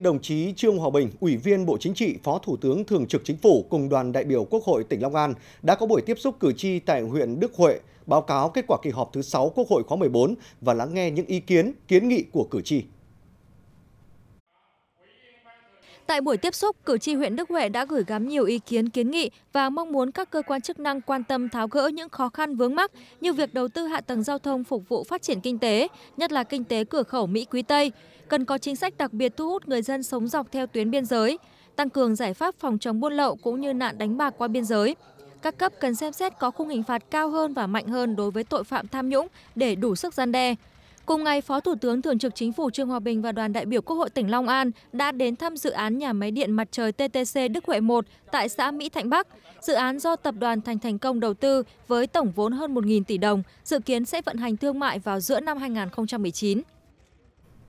Đồng chí Trương Hòa Bình, Ủy viên Bộ Chính trị, Phó Thủ tướng Thường trực Chính phủ cùng đoàn đại biểu Quốc hội tỉnh Long An đã có buổi tiếp xúc cử tri tại huyện Đức Huệ, báo cáo kết quả kỳ họp thứ 6 Quốc hội khóa 14 và lắng nghe những ý kiến, kiến nghị của cử tri. tại buổi tiếp xúc cử tri huyện đức huệ đã gửi gắm nhiều ý kiến kiến nghị và mong muốn các cơ quan chức năng quan tâm tháo gỡ những khó khăn vướng mắc như việc đầu tư hạ tầng giao thông phục vụ phát triển kinh tế nhất là kinh tế cửa khẩu mỹ quý tây cần có chính sách đặc biệt thu hút người dân sống dọc theo tuyến biên giới tăng cường giải pháp phòng chống buôn lậu cũng như nạn đánh bạc qua biên giới các cấp cần xem xét có khung hình phạt cao hơn và mạnh hơn đối với tội phạm tham nhũng để đủ sức gian đe Cùng ngày, Phó Thủ tướng Thường trực Chính phủ Trương Hòa Bình và đoàn đại biểu Quốc hội tỉnh Long An đã đến thăm dự án nhà máy điện mặt trời TTC Đức Huệ 1 tại xã Mỹ Thạnh Bắc. Dự án do Tập đoàn Thành Thành Công đầu tư với tổng vốn hơn 1.000 tỷ đồng, dự kiến sẽ vận hành thương mại vào giữa năm 2019.